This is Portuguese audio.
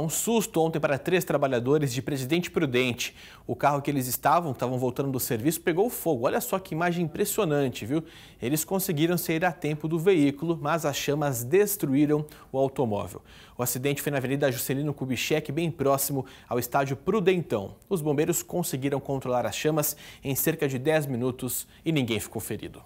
Um susto ontem para três trabalhadores de Presidente Prudente. O carro que eles estavam, que estavam voltando do serviço, pegou fogo. Olha só que imagem impressionante, viu? Eles conseguiram sair a tempo do veículo, mas as chamas destruíram o automóvel. O acidente foi na Avenida Juscelino Kubitschek, bem próximo ao estádio Prudentão. Os bombeiros conseguiram controlar as chamas em cerca de 10 minutos e ninguém ficou ferido.